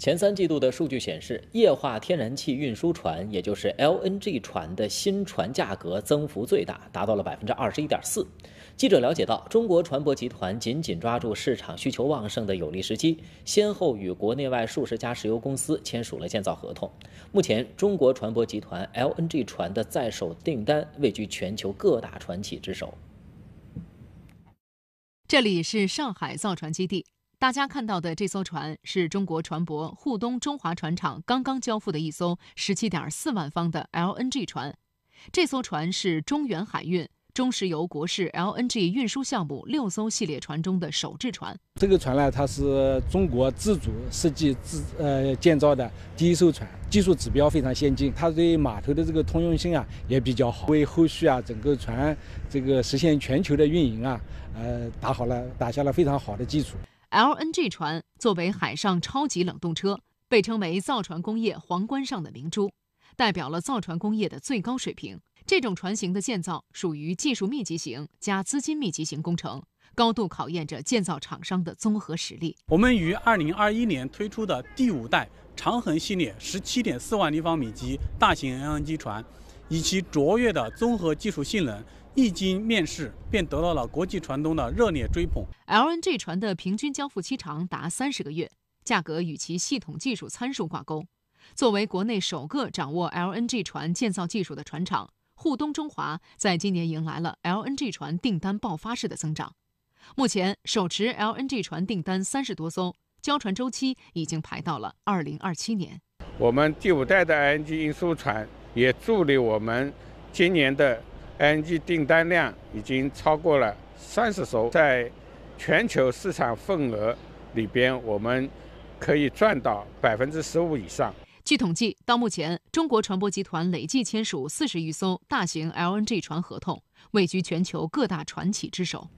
前三季度的数据显示，液化天然气运输船，也就是 LNG 船的新船价格增幅最大，达到了百分之二十一点四。记者了解到，中国船舶集团紧紧抓住市场需求旺盛的有利时机，先后与国内外数十家石油公司签署了建造合同。目前，中国船舶集团 LNG 船的在手订单位居全球各大船企之首。这里是上海造船基地。大家看到的这艘船是中国船舶沪东中华船厂刚刚交付的一艘十七点四万方的 LNG 船。这艘船是中原海运中石油国事 LNG 运输项目六艘系列船中的首制船。这个船呢，它是中国自主设计、自呃建造的第一艘船，技术指标非常先进。它对码头的这个通用性啊也比较好，为后续啊整个船这个实现全球的运营啊，呃打好了打下了非常好的基础。LNG 船作为海上超级冷冻车，被称为造船工业皇冠上的明珠，代表了造船工业的最高水平。这种船型的建造属于技术密集型加资金密集型工程，高度考验着建造厂商的综合实力。我们于二零二一年推出的第五代长恒系列十七点四万立方米级大型 LNG 船。以其卓越的综合技术性能，一经面世便得到了国际船东的热烈追捧。LNG 船的平均交付期长达三十个月，价格与其系统技术参数挂钩。作为国内首个掌握 LNG 船建造技术的船厂，沪东中华在今年迎来了 LNG 船订单爆发式的增长。目前手持 LNG 船订单三十多艘，交船周期已经排到了二零二七年。我们第五代的 LNG 运输船。也助力我们今年的 n g 订单量已经超过了三十艘，在全球市场份额里边，我们可以赚到百分之十五以上。据统计，到目前，中国船舶集团累计签署四十余艘大型 LNG 船合同，位居全球各大船企之首。